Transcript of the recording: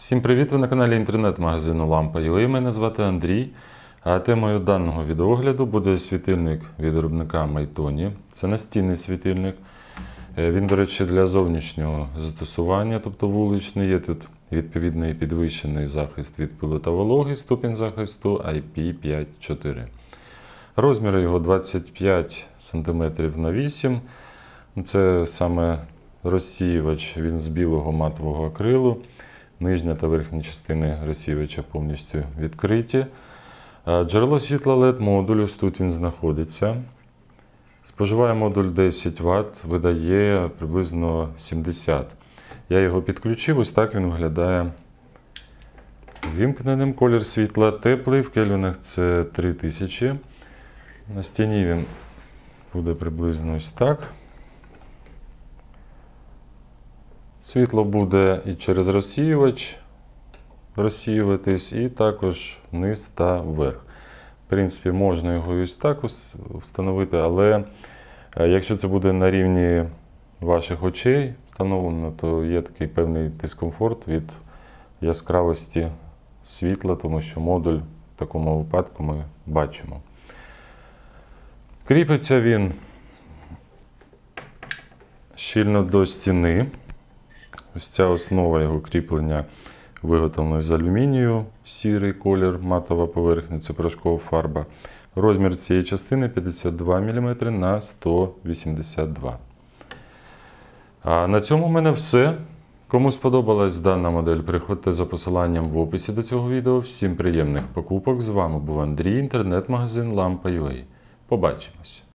Всім привіт! Ви на каналі інтернет-магазину Лампа.ua. Мене звати Андрій. А темою даного відеогляду буде світильник від виробника Майтоні. Це настінний світильник. Е, він, до речі, для зовнішнього застосування, тобто вуличний, є тут відповідний підвищений захист від пилу та вологи, ступінь захисту IP54. Розміри його 25 см на 8 Це саме розсіювач, він з білого матового акрилу нижня та верхня частини розсівача повністю відкриті. Е, джерело світла LED модулю, ось тут він знаходиться. Споживає модуль 10 Вт, видає приблизно 70. Я його підключив, ось так він виглядає. Вімкненим колір світла теплий, в кельвінах це 3000. На стіні він буде приблизно ось так. Світло буде і через розсіювач розсіюватись, і також вниз та вверх. В принципі, можна його ось так встановити, але е, якщо це буде на рівні ваших очей встановлено, то є такий певний дискомфорт від яскравості світла, тому що модуль в такому випадку ми бачимо. Кріпиться він щільно до стіни. Ось ця основа його кріплення виготовлена з алюмінію, сірий колір, матова поверхня, це порошкова фарба. Розмір цієї частини 52 мм на 182 А На цьому в мене все. Кому сподобалась дана модель, приходьте за посиланням в описі до цього відео. Всім приємних покупок! З вами був Андрій, інтернет-магазин Lampa.ua. Побачимось!